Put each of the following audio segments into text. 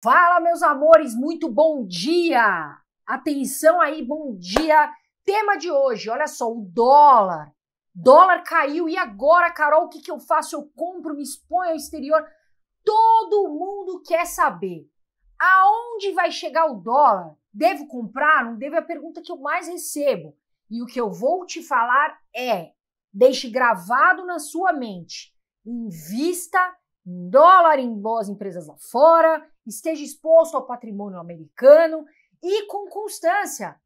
Fala, meus amores, muito bom dia! Atenção aí, bom dia! Tema de hoje, olha só, o dólar. Dólar caiu e agora, Carol, o que, que eu faço? Eu compro, me exponho ao exterior. Todo mundo quer saber aonde vai chegar o dólar. Devo comprar? Não devo? É a pergunta que eu mais recebo. E o que eu vou te falar é: deixe gravado na sua mente, invista em dólar em boas empresas lá fora, esteja exposto ao patrimônio americano e com constância.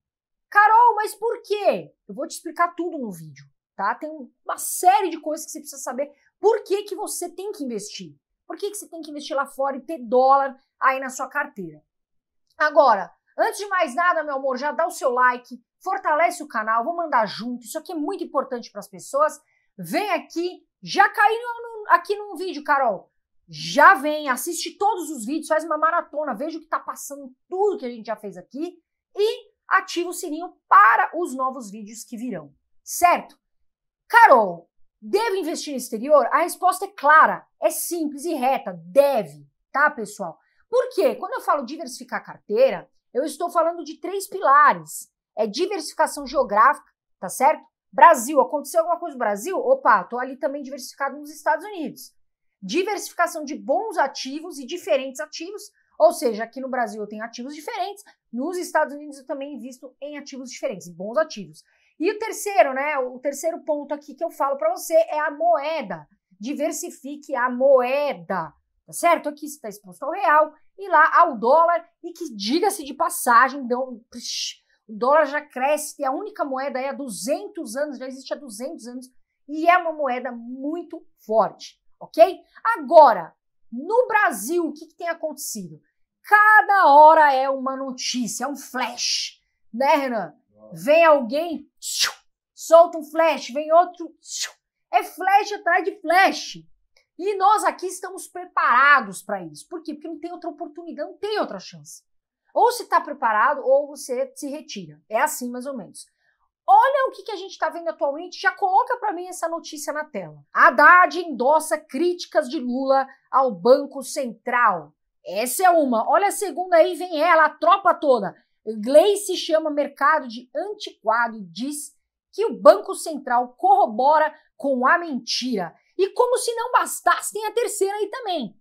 Carol, mas por quê? Eu vou te explicar tudo no vídeo, tá? Tem uma série de coisas que você precisa saber. Por que, que você tem que investir? Por que, que você tem que investir lá fora e ter dólar aí na sua carteira? Agora, antes de mais nada, meu amor, já dá o seu like, fortalece o canal, vou mandar junto. Isso aqui é muito importante para as pessoas. Vem aqui, já caiu aqui num vídeo, Carol já vem, assiste todos os vídeos, faz uma maratona, veja o que está passando, tudo que a gente já fez aqui e ativa o sininho para os novos vídeos que virão, certo? Carol, devo investir no exterior? A resposta é clara, é simples e reta, deve, tá, pessoal? Porque quando eu falo diversificar a carteira, eu estou falando de três pilares. É diversificação geográfica, tá certo? Brasil, aconteceu alguma coisa no Brasil? Opa, tô ali também diversificado nos Estados Unidos diversificação de bons ativos e diferentes ativos, ou seja, aqui no Brasil eu tenho ativos diferentes, nos Estados Unidos eu também invisto em ativos diferentes, bons ativos. E o terceiro, né, o terceiro ponto aqui que eu falo para você é a moeda. Diversifique a moeda, tá certo? Aqui está exposto ao real e lá ao dólar e que diga-se de passagem, então, psh, o dólar já cresce, e é a única moeda aí é há 200 anos, já existe há 200 anos e é uma moeda muito forte ok? Agora, no Brasil, o que, que tem acontecido? Cada hora é uma notícia, é um flash, né, Renan? Vem alguém, solta um flash, vem outro, é flash atrás de flash. E nós aqui estamos preparados para isso. Por quê? Porque não tem outra oportunidade, não tem outra chance. Ou se está preparado, ou você se retira. É assim, mais ou menos. Olha o que, que a gente está vendo atualmente, já coloca para mim essa notícia na tela. Haddad endossa críticas de Lula ao Banco Central. Essa é uma. Olha a segunda aí, vem ela, a tropa toda. Gleice chama mercado de antiquado e diz que o Banco Central corrobora com a mentira. E como se não bastasse, tem a terceira aí também.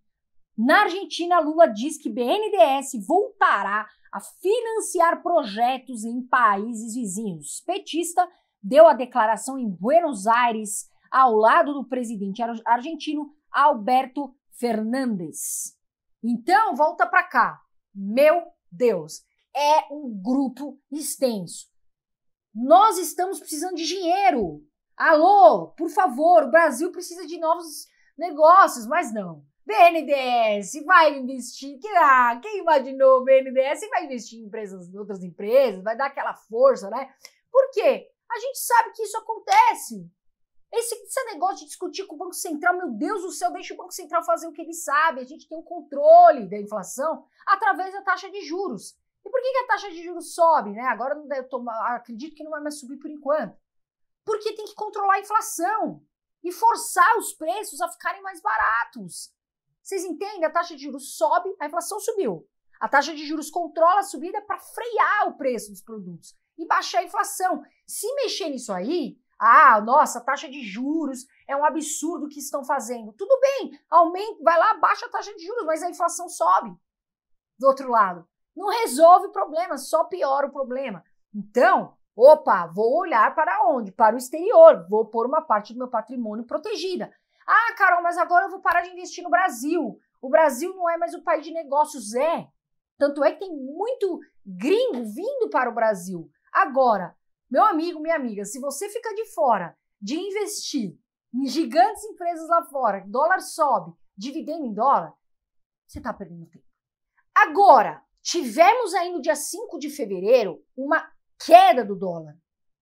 Na Argentina, Lula diz que BNDS voltará a financiar projetos em países vizinhos. Petista deu a declaração em Buenos Aires, ao lado do presidente argentino Alberto Fernandes. Então, volta para cá. Meu Deus, é um grupo extenso. Nós estamos precisando de dinheiro. Alô, por favor, o Brasil precisa de novos negócios, mas não. BNDES vai investir, que quem imaginou o BNDES vai investir em empresas, outras empresas, vai dar aquela força, né? Por quê? A gente sabe que isso acontece. Esse, esse negócio de discutir com o Banco Central, meu Deus do céu, deixa o Banco Central fazer o que ele sabe. A gente tem um controle da inflação através da taxa de juros. E por que, que a taxa de juros sobe? Né? Agora não deve tomar, acredito que não vai mais subir por enquanto. Porque tem que controlar a inflação e forçar os preços a ficarem mais baratos. Vocês entendem? A taxa de juros sobe, a inflação subiu. A taxa de juros controla a subida para frear o preço dos produtos e baixar a inflação. Se mexer nisso aí, ah, nossa, a taxa de juros é um absurdo o que estão fazendo. Tudo bem, aumenta, vai lá, baixa a taxa de juros, mas a inflação sobe. Do outro lado, não resolve o problema, só piora o problema. Então, opa, vou olhar para onde? Para o exterior, vou pôr uma parte do meu patrimônio protegida. Ah, Carol, mas agora eu vou parar de investir no Brasil. O Brasil não é mais o país de negócios, é. Tanto é que tem muito gringo vindo para o Brasil. Agora, meu amigo, minha amiga, se você fica de fora de investir em gigantes empresas lá fora, dólar sobe, dividendo em dólar, você está perdendo tempo. Agora, tivemos aí no dia 5 de fevereiro uma queda do dólar.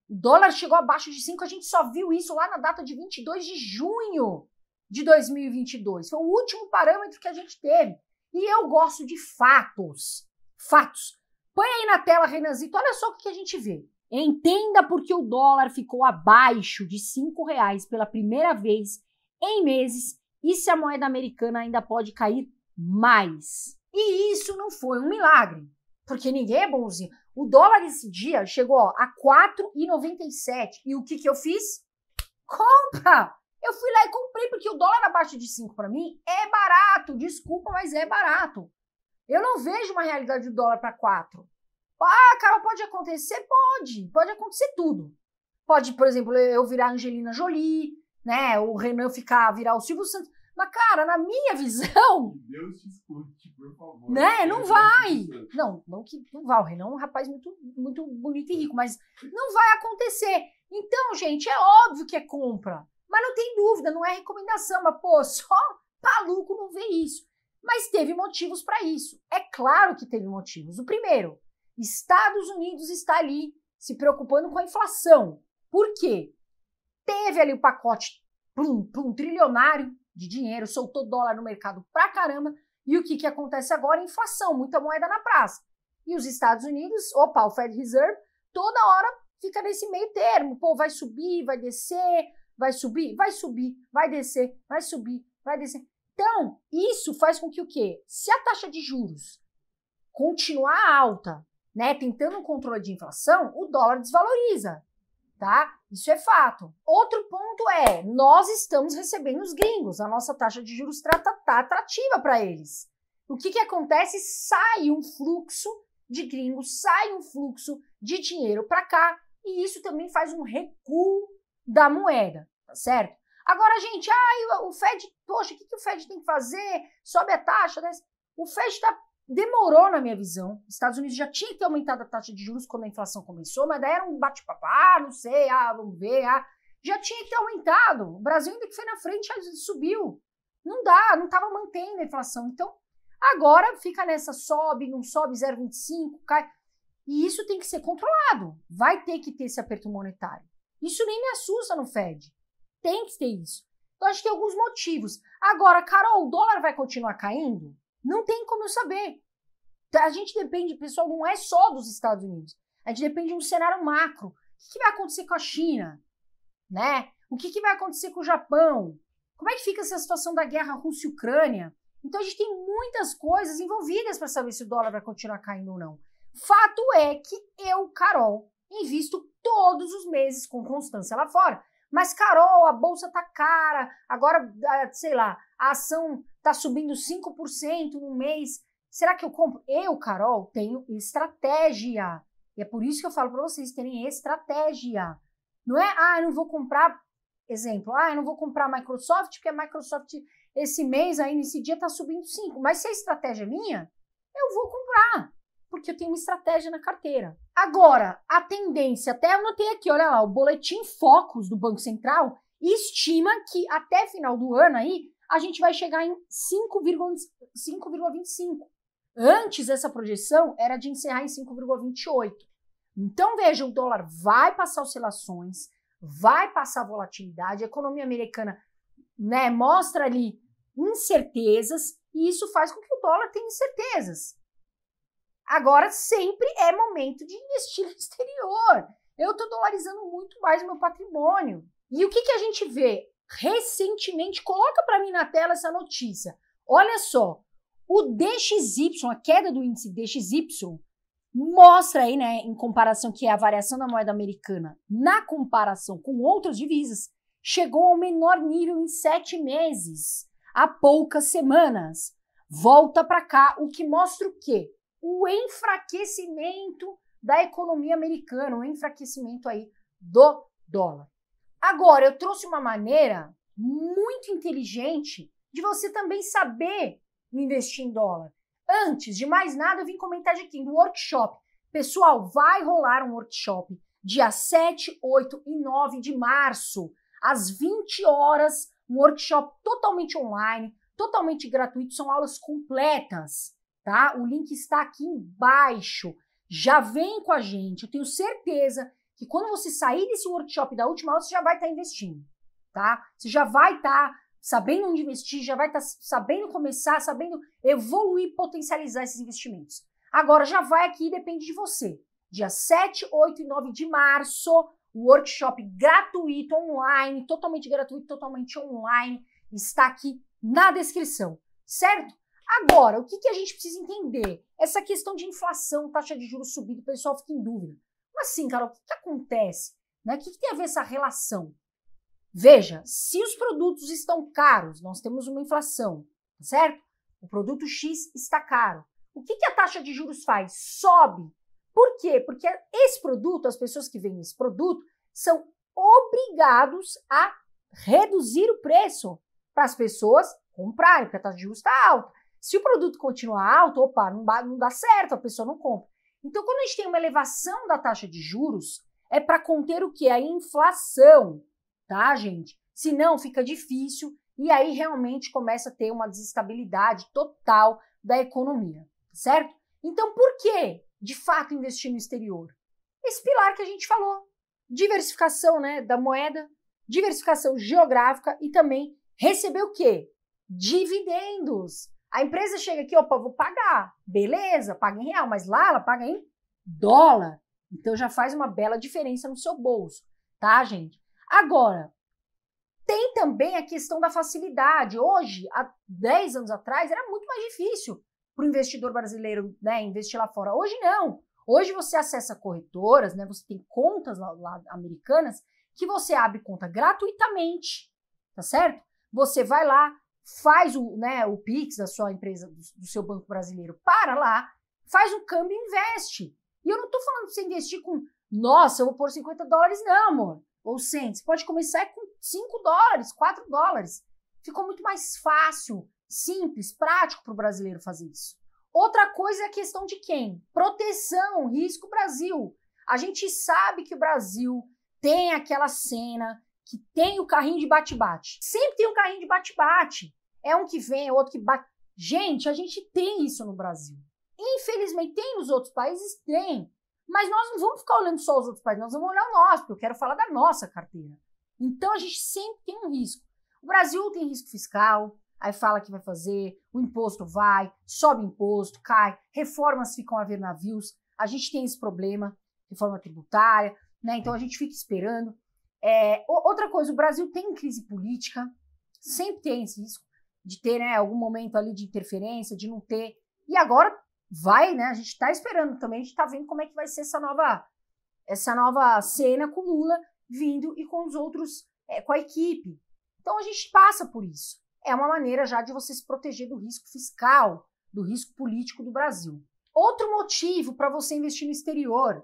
O dólar chegou abaixo de 5, a gente só viu isso lá na data de 22 de junho de 2022. Foi o último parâmetro que a gente teve. E eu gosto de fatos. Fatos. Põe aí na tela, Renanzito, olha só o que a gente vê. Entenda por que o dólar ficou abaixo de R$ reais pela primeira vez em meses e se a moeda americana ainda pode cair mais. E isso não foi um milagre, porque ninguém é bonzinho. O dólar esse dia chegou ó, a 4,97 e o que, que eu fiz? Compra! Eu fui lá e comprei, porque o dólar abaixo de 5 para mim é barato. Desculpa, mas é barato. Eu não vejo uma realidade do dólar para 4. Ah, Carol, pode acontecer? Pode. Pode acontecer tudo. Pode, por exemplo, eu virar Angelina Jolie, né? O Renan ficar, virar o Silvio Santos. Mas, cara, na minha visão. Deus te escute, por favor. Né? Não é vai. Não, não que não vá. O Renan é um rapaz muito, muito bonito e é. rico, mas não vai acontecer. Então, gente, é óbvio que é compra. Mas não tem dúvida, não é recomendação, mas pô, só maluco não vê isso. Mas teve motivos para isso. É claro que teve motivos. O primeiro, Estados Unidos está ali se preocupando com a inflação. Por quê? Teve ali o pacote plum, plum, trilionário de dinheiro, soltou dólar no mercado pra caramba. E o que, que acontece agora? Inflação, muita moeda na praça. E os Estados Unidos, opa, o Fed Reserve, toda hora fica nesse meio termo. Pô, vai subir, vai descer, vai subir, vai subir, vai descer, vai subir, vai descer. Então, isso faz com que o quê? Se a taxa de juros continuar alta, né, tentando um controle de inflação, o dólar desvaloriza, tá? Isso é fato. Outro ponto é, nós estamos recebendo os gringos, a nossa taxa de juros está tá atrativa para eles. O que, que acontece? Sai um fluxo de gringos, sai um fluxo de dinheiro para cá, e isso também faz um recuo da moeda, tá certo? Agora, gente, ah, o Fed, poxa, o que, que o Fed tem que fazer? Sobe a taxa, né? O Fed está demorou na minha visão. Estados Unidos já tinha que ter aumentado a taxa de juros quando a inflação começou, mas daí era um bate-papo, ah, não sei, ah, vamos ver, ah. Já tinha que ter aumentado. O Brasil ainda que foi na frente, subiu. Não dá, não estava mantendo a inflação. Então, agora fica nessa sobe, não sobe 0,25, cai. E isso tem que ser controlado. Vai ter que ter esse aperto monetário. Isso nem me assusta no Fed. Tem que ter isso. Então, acho que tem alguns motivos. Agora, Carol, o dólar vai continuar caindo? Não tem como eu saber. A gente depende, pessoal, não é só dos Estados Unidos. A gente depende de um cenário macro. O que, vai acontecer com a China? Né? O que, que vai acontecer com o Japão? Como é que fica essa situação da guerra Rússia-Ucrânia? Então a gente tem muitas coisas envolvidas para saber se o dólar vai continuar caindo ou não. Fato é que eu, Carol, invisto todos os meses com constância lá fora. Mas, Carol, a bolsa tá cara, agora, sei lá, a ação tá subindo 5% no mês. Será que eu compro? Eu, Carol, tenho estratégia. E é por isso que eu falo para vocês terem estratégia. Não é, ah, eu não vou comprar, exemplo, ah, eu não vou comprar Microsoft, porque a Microsoft esse mês aí, nesse dia, tá subindo 5. Mas se a estratégia é minha, eu vou comprar porque eu tenho uma estratégia na carteira. Agora, a tendência, até eu notei aqui, olha lá, o boletim Focus do Banco Central estima que até final do ano aí a gente vai chegar em 5,25. Antes essa projeção era de encerrar em 5,28. Então veja, o dólar vai passar oscilações, vai passar volatilidade, a economia americana né, mostra ali incertezas e isso faz com que o dólar tenha incertezas. Agora, sempre é momento de investir no exterior. Eu estou dolarizando muito mais o meu patrimônio. E o que, que a gente vê? Recentemente, coloca para mim na tela essa notícia. Olha só, o DXY, a queda do índice DXY, mostra aí, né, em comparação que é a variação da moeda americana, na comparação com outras divisas, chegou ao menor nível em sete meses, há poucas semanas. Volta para cá, o que mostra o quê? o enfraquecimento da economia americana, o enfraquecimento aí do dólar. Agora, eu trouxe uma maneira muito inteligente de você também saber investir em dólar. Antes de mais nada, eu vim comentar de aqui do workshop. Pessoal, vai rolar um workshop dia 7, 8 e 9 de março, às 20 horas, um workshop totalmente online, totalmente gratuito, são aulas completas tá? O link está aqui embaixo. Já vem com a gente. Eu tenho certeza que quando você sair desse workshop da última aula, você já vai estar tá investindo, tá? Você já vai estar tá sabendo onde investir, já vai estar tá sabendo começar, sabendo evoluir, potencializar esses investimentos. Agora já vai aqui, depende de você. Dia 7, 8 e 9 de março, workshop gratuito online, totalmente gratuito, totalmente online, está aqui na descrição, certo? Agora, o que, que a gente precisa entender? Essa questão de inflação, taxa de juros subindo, o pessoal fica em dúvida. Mas assim, Carol, o que, que acontece? Né? O que, que tem a ver essa relação? Veja, se os produtos estão caros, nós temos uma inflação, tá certo? O produto X está caro. O que, que a taxa de juros faz? Sobe. Por quê? Porque esse produto, as pessoas que vendem esse produto, são obrigados a reduzir o preço para as pessoas comprarem, porque a taxa de juros está alta. Se o produto continuar alto, opa, não dá, não dá certo, a pessoa não compra. Então, quando a gente tem uma elevação da taxa de juros, é para conter o que? A inflação, tá, gente? Senão fica difícil e aí realmente começa a ter uma desestabilidade total da economia, certo? Então, por que, de fato, investir no exterior? Esse pilar que a gente falou, diversificação né, da moeda, diversificação geográfica e também receber o que? Dividendos. A empresa chega aqui, opa, vou pagar. Beleza, paga em real, mas lá ela paga em dólar. Então já faz uma bela diferença no seu bolso, tá, gente? Agora, tem também a questão da facilidade. Hoje, há 10 anos atrás, era muito mais difícil para o investidor brasileiro né, investir lá fora. Hoje não. Hoje você acessa corretoras, né, você tem contas lá, lá americanas que você abre conta gratuitamente, tá certo? Você vai lá, faz o, né, o Pix da sua empresa, do, do seu banco brasileiro, para lá, faz o câmbio e investe. E eu não estou falando para você investir com, nossa, eu vou pôr 50 dólares, não, amor, ou 100. Você pode começar com 5 dólares, 4 dólares. Ficou muito mais fácil, simples, prático para o brasileiro fazer isso. Outra coisa é a questão de quem? Proteção, risco Brasil. A gente sabe que o Brasil tem aquela cena que tem o carrinho de bate-bate. Sempre tem o um carrinho de bate-bate. É um que vem, é outro que bate. Gente, a gente tem isso no Brasil. Infelizmente, tem nos outros países? Tem. Mas nós não vamos ficar olhando só os outros países, nós vamos olhar o nosso, porque eu quero falar da nossa carteira. Então, a gente sempre tem um risco. O Brasil tem risco fiscal, aí fala que vai fazer, o imposto vai, sobe imposto, cai, reformas ficam a ver navios. A gente tem esse problema, reforma tributária, né? Então, a gente fica esperando. É, outra coisa, o Brasil tem crise política, sempre tem esse risco de ter né, algum momento ali de interferência, de não ter. E agora vai, né? A gente está esperando também, a gente está vendo como é que vai ser essa nova, essa nova cena com Lula vindo e com os outros, é, com a equipe. Então a gente passa por isso. É uma maneira já de você se proteger do risco fiscal, do risco político do Brasil. Outro motivo para você investir no exterior.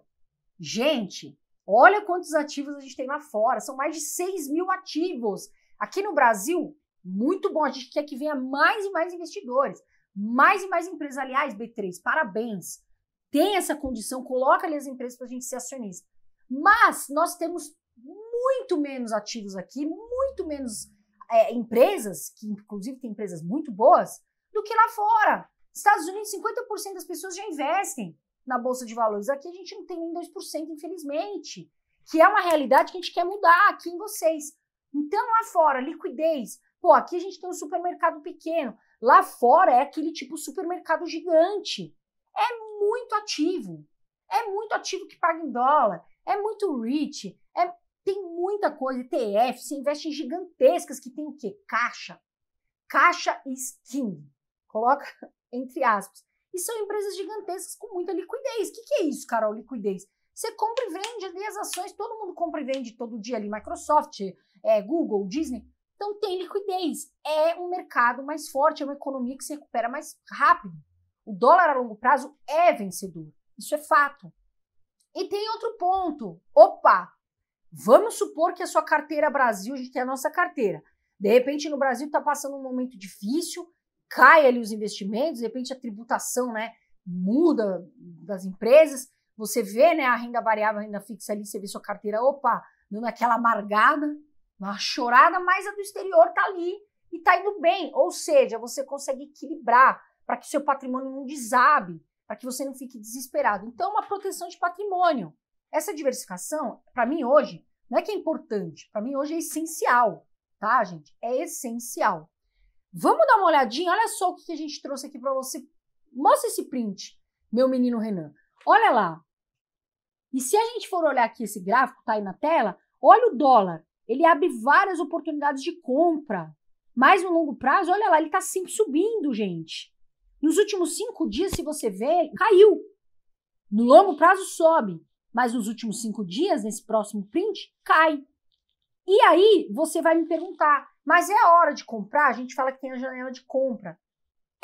Gente, olha quantos ativos a gente tem lá fora. São mais de 6 mil ativos. Aqui no Brasil, muito bom, a gente quer que venha mais e mais investidores, mais e mais empresas. Aliás, B3, parabéns. Tem essa condição, coloca ali as empresas para a gente ser acionista. Mas nós temos muito menos ativos aqui, muito menos é, empresas, que inclusive tem empresas muito boas, do que lá fora. Estados Unidos, 50% das pessoas já investem na Bolsa de Valores. Aqui a gente não tem nem 2%, infelizmente, que é uma realidade que a gente quer mudar aqui em vocês. Então, lá fora, liquidez, Pô, aqui a gente tem um supermercado pequeno, lá fora é aquele tipo supermercado gigante. É muito ativo. É muito ativo que paga em dólar, é muito rich, é, tem muita coisa, ETF, você investe em gigantescas que tem o quê? Caixa. Caixa e skin. Coloca entre aspas. E são empresas gigantescas com muita liquidez. O que, que é isso, Carol? Liquidez. Você compra e vende ali as ações, todo mundo compra e vende todo dia ali, Microsoft, é, Google, Disney. Então tem liquidez. É um mercado mais forte, é uma economia que se recupera mais rápido. O dólar a longo prazo é vencedor. Isso é fato. E tem outro ponto. Opa! Vamos supor que a sua carteira Brasil, a gente tem a nossa carteira. De repente, no Brasil está passando um momento difícil, cai ali os investimentos, de repente a tributação né, muda das empresas. Você vê né, a renda variável, a renda fixa ali, você vê sua carteira, opa, dando aquela amargada uma chorada, mas a do exterior tá ali e tá indo bem. Ou seja, você consegue equilibrar para que seu patrimônio não desabe, para que você não fique desesperado. Então, uma proteção de patrimônio. Essa diversificação, para mim hoje, não é que é importante, para mim hoje é essencial, tá, gente? É essencial. Vamos dar uma olhadinha, olha só o que a gente trouxe aqui para você. Mostra esse print, meu menino Renan. Olha lá. E se a gente for olhar aqui esse gráfico, tá aí na tela, olha o dólar. Ele abre várias oportunidades de compra. Mas no longo prazo, olha lá, ele está sempre subindo, gente. Nos últimos cinco dias, se você vê, caiu. No longo prazo, sobe. Mas nos últimos cinco dias, nesse próximo print, cai. E aí, você vai me perguntar, mas é a hora de comprar? A gente fala que tem a janela de compra.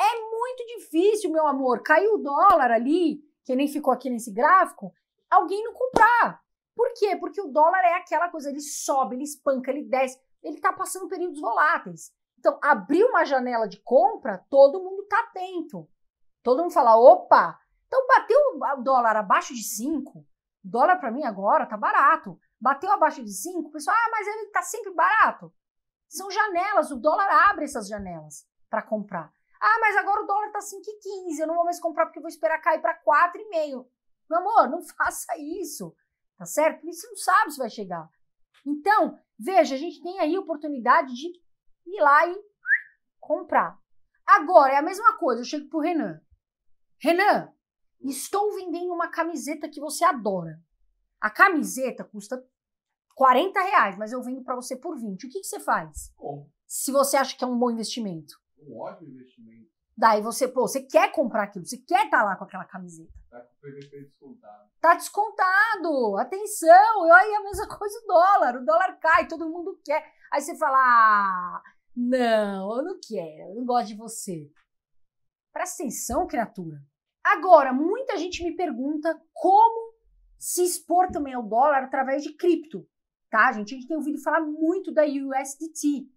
É muito difícil, meu amor. Caiu o dólar ali, que nem ficou aqui nesse gráfico, alguém não comprar. Por quê? Porque o dólar é aquela coisa, ele sobe, ele espanca, ele desce, ele está passando períodos voláteis. Então, abrir uma janela de compra, todo mundo está atento. Todo mundo fala, opa! Então, bateu o dólar abaixo de 5, dólar para mim agora está barato. Bateu abaixo de 5, o pessoal, ah, mas ele está sempre barato. São janelas, o dólar abre essas janelas para comprar. Ah, mas agora o dólar está 5,15, eu não vou mais comprar porque vou esperar cair para 4,5. Meu amor, não faça isso tá certo? Porque você não sabe se vai chegar. Então, veja, a gente tem aí oportunidade de ir lá e comprar. Agora, é a mesma coisa, eu chego pro Renan. Renan, estou vendendo uma camiseta que você adora. A camiseta custa 40 reais, mas eu vendo para você por 20. O que, que você faz? Se você acha que é um bom investimento. Um ótimo investimento. Daí você, pô, você quer comprar aquilo, você quer estar tá lá com aquela camiseta. Tá descontado. Tá descontado. Atenção, e aí a mesma coisa o dólar. O dólar cai, todo mundo quer. Aí você fala: ah, "Não, eu não quero, eu não gosto de você". Presta atenção, criatura. Agora, muita gente me pergunta como se expor também ao dólar através de cripto, tá, gente? A gente tem ouvido falar muito da USDT.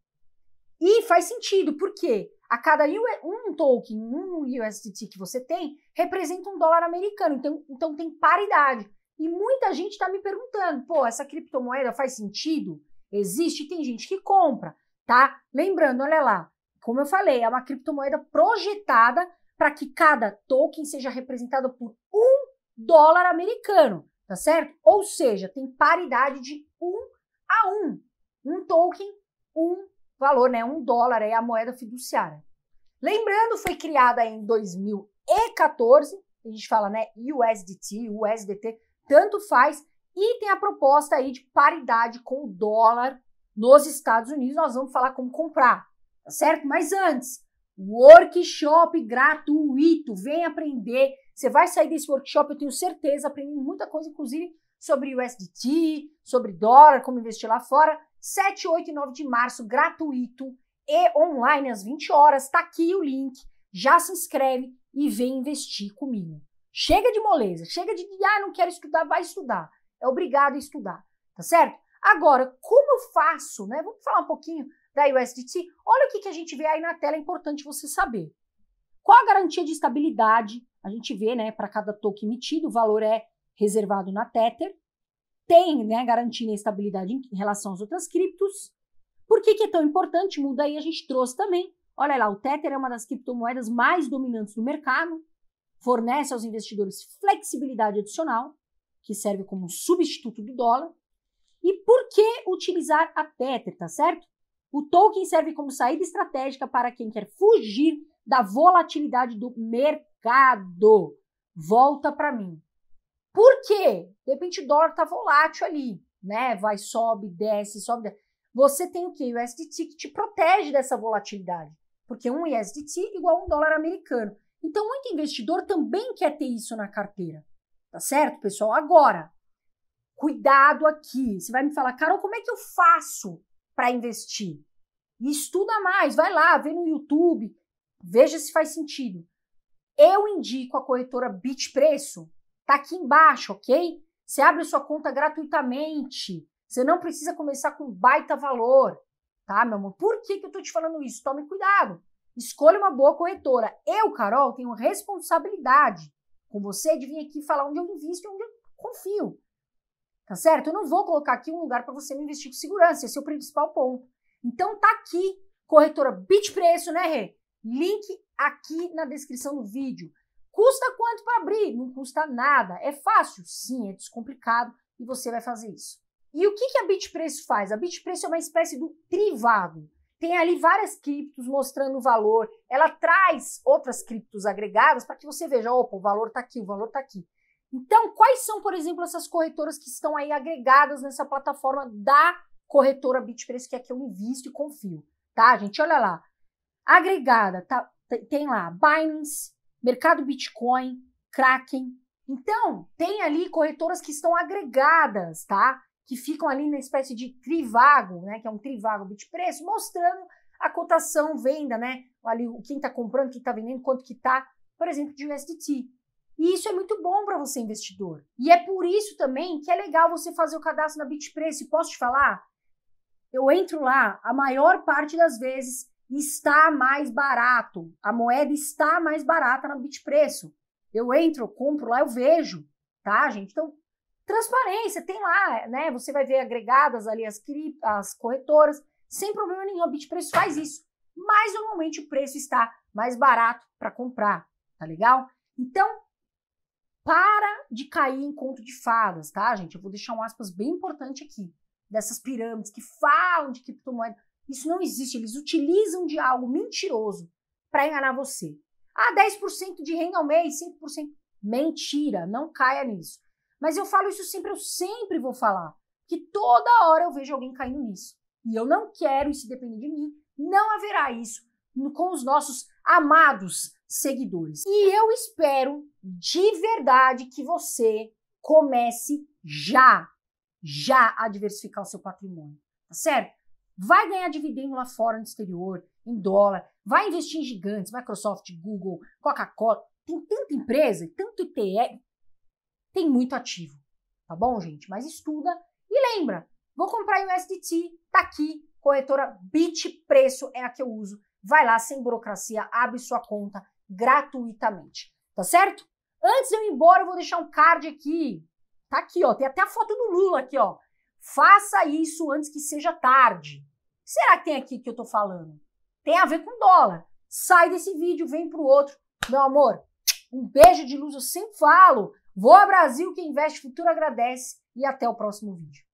E faz sentido, por quê? A cada um token, um USDT que você tem, representa um dólar americano. Então, então tem paridade. E muita gente está me perguntando: pô, essa criptomoeda faz sentido? Existe? Tem gente que compra, tá? Lembrando, olha lá, como eu falei, é uma criptomoeda projetada para que cada token seja representado por um dólar americano, tá certo? Ou seja, tem paridade de um a um. Um token, um valor, né? Um dólar é a moeda fiduciária. Lembrando, foi criada em 2014, a gente fala, né, USDT, USDT, tanto faz, e tem a proposta aí de paridade com o dólar nos Estados Unidos, nós vamos falar como comprar, tá certo? Mas antes, workshop gratuito, vem aprender, você vai sair desse workshop, eu tenho certeza, aprendendo muita coisa, inclusive sobre USDT, sobre dólar, como investir lá fora, 7, 8 e 9 de março, gratuito e online às 20 horas. Tá aqui o link. Já se inscreve e vem investir comigo. Chega de moleza, chega de ah, não quero estudar, vai estudar. É obrigado a estudar, tá certo? Agora, como eu faço, né? Vamos falar um pouquinho da USDT. Olha o que, que a gente vê aí na tela, é importante você saber. Qual a garantia de estabilidade? A gente vê, né, para cada token emitido, o valor é reservado na Tether tem, né, garantia e estabilidade em, relação às outras criptos. Por que, que é tão importante? Muda aí, a gente trouxe também. Olha lá, o Tether é uma das criptomoedas mais dominantes do mercado, fornece aos investidores flexibilidade adicional, que serve como substituto do dólar. E por que utilizar a Tether, tá certo? O token serve como saída estratégica para quem quer fugir da volatilidade do mercado. Volta para mim. Por quê? De repente o dólar tá volátil ali, né? Vai, sobe, desce, sobe, desce. Você tem o quê? O USDT que te protege dessa volatilidade. Porque um USDT é igual a um dólar americano. Então, muito investidor também quer ter isso na carteira. Tá certo, pessoal? Agora, cuidado aqui. Você vai me falar, Carol, como é que eu faço para investir? E estuda mais, vai lá, vê no YouTube, veja se faz sentido. Eu indico a corretora Bit Preço, Tá aqui embaixo, ok? Você abre sua conta gratuitamente. Você não precisa começar com baita valor, tá, meu amor? Por que, que eu tô te falando isso? Tome cuidado. Escolha uma boa corretora. Eu, Carol, tenho responsabilidade com você de vir aqui falar onde eu invisto e onde eu confio. Tá certo? Eu não vou colocar aqui um lugar para você me investir com segurança. Esse é o principal ponto. Então tá aqui, corretora Bit Preço, né, Rê? Link aqui na descrição do vídeo. Custa quanto para abrir? Não custa nada. É fácil? Sim, é descomplicado e você vai fazer isso. E o que, que a Bitpreço faz? A Bitpreço é uma espécie do privado. Tem ali várias criptos mostrando o valor. Ela traz outras criptos agregadas para que você veja, opa, o valor está aqui, o valor está aqui. Então, quais são, por exemplo, essas corretoras que estão aí agregadas nessa plataforma da corretora Bitpreço, que é que eu invisto e confio, tá, gente? Olha lá. Agregada, tá, tem lá Binance, mercado Bitcoin, Kraken. Então, tem ali corretoras que estão agregadas, tá? Que ficam ali na espécie de trivago, né? Que é um trivago Bitpreço, mostrando a cotação venda, né? Ali quem está comprando, quem está vendendo, quanto que está, por exemplo, de USDT. E isso é muito bom para você, investidor. E é por isso também que é legal você fazer o cadastro na Bitpreço. E posso te falar? Eu entro lá, a maior parte das vezes, está mais barato, a moeda está mais barata no Bitpreço. Eu entro, eu compro lá, eu vejo, tá, gente? Então, transparência, tem lá, né? Você vai ver agregadas ali as, cri... as corretoras, sem problema nenhum, a Bitpreço faz isso. Mas normalmente o preço está mais barato para comprar, tá legal? Então, para de cair em conto de fadas, tá, gente? Eu vou deixar um aspas bem importante aqui, dessas pirâmides que falam de criptomoeda. Isso não existe. Eles utilizam de algo mentiroso para enganar você. Ah, 10% de renda ao mês, 5%. Mentira, não caia nisso. Mas eu falo isso sempre, eu sempre vou falar. Que toda hora eu vejo alguém caindo nisso. E eu não quero isso depender de mim. Não haverá isso com os nossos amados seguidores. E eu espero de verdade que você comece já, já a diversificar o seu patrimônio, tá certo? vai ganhar dividendo lá fora no exterior, em dólar, vai investir em gigantes, Microsoft, Google, Coca-Cola. Tem tanta empresa, tanto ETF, tem muito ativo. Tá bom, gente? Mas estuda e lembra, vou comprar em USDT, tá aqui, corretora Bit Preço é a que eu uso. Vai lá sem burocracia, abre sua conta gratuitamente, tá certo? Antes de eu ir embora, eu vou deixar um card aqui. Tá aqui, ó, tem até a foto do Lula aqui, ó Faça isso antes que seja tarde. Será que tem aqui que eu estou falando? Tem a ver com dólar. Sai desse vídeo, vem para o outro. Meu amor, um beijo de luz, eu sempre falo. ao Brasil, quem investe futuro agradece. E até o próximo vídeo.